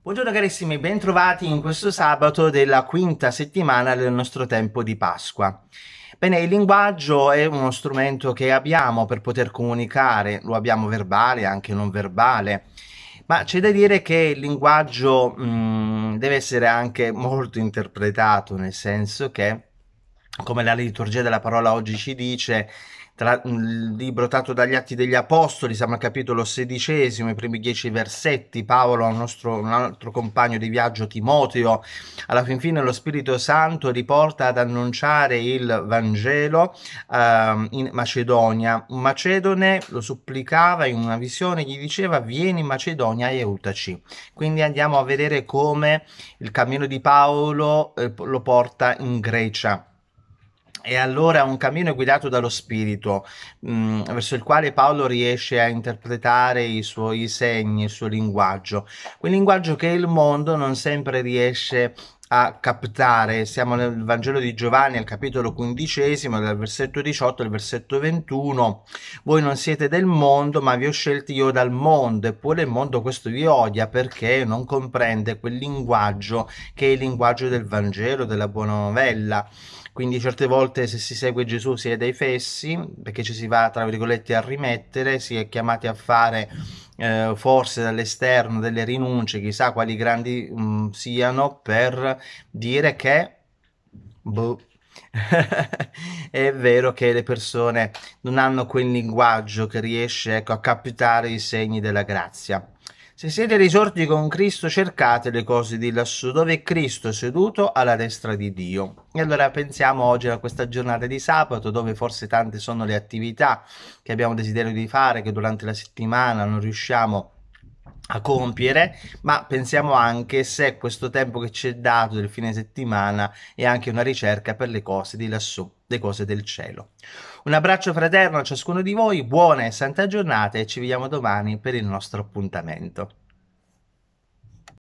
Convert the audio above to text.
Buongiorno carissimi, bentrovati in questo sabato della quinta settimana del nostro tempo di Pasqua. Bene, il linguaggio è uno strumento che abbiamo per poter comunicare, lo abbiamo verbale, anche non verbale, ma c'è da dire che il linguaggio mh, mm, deve essere anche molto interpretato, nel senso che, come la liturgia della parola oggi ci dice, tra un libro tratto dagli Atti degli Apostoli, siamo al capitolo sedicesimo, i primi dieci versetti, Paolo ha un, un altro compagno di viaggio, Timoteo, alla fin fine lo Spirito Santo riporta ad annunciare il Vangelo eh, in Macedonia. Un macedone lo supplicava in una visione, gli diceva vieni in Macedonia e aiutaci. Quindi andiamo a vedere come il cammino di Paolo eh, lo porta in Grecia e allora un cammino guidato dallo Spirito, mh, mm, verso il quale Paolo riesce a interpretare i suoi segni, il suo linguaggio, quel linguaggio che il mondo non sempre riesce a a captare, siamo nel Vangelo di Giovanni al capitolo quindicesimo, dal versetto 18 al versetto 21, voi non siete del mondo, ma vi ho scelti io dal mondo, eppure il mondo questo vi odia perché non comprende quel linguaggio che è il linguaggio del Vangelo, della buona novella. Quindi certe volte se si segue Gesù si è dei fessi, perché ci si va, tra virgolette, a rimettere, si è chiamati a fare eh, forse dall'esterno delle rinunce, chissà quali grandi mh, mm, siano, per dire che boh, è vero che le persone non hanno quel linguaggio che riesce ecco, a captare i segni della grazia. Se siete risorti con Cristo, cercate le cose di lassù, dove è Cristo seduto alla destra di Dio. E allora pensiamo oggi a questa giornata di sabato, dove forse tante sono le attività che abbiamo desiderio di fare, che durante la settimana non riusciamo a a compiere, ma pensiamo anche se questo tempo che ci è dato del fine settimana è anche una ricerca per le cose di lassù, le cose del cielo. Un abbraccio fraterno a ciascuno di voi, buona e santa giornata e ci vediamo domani per il nostro appuntamento.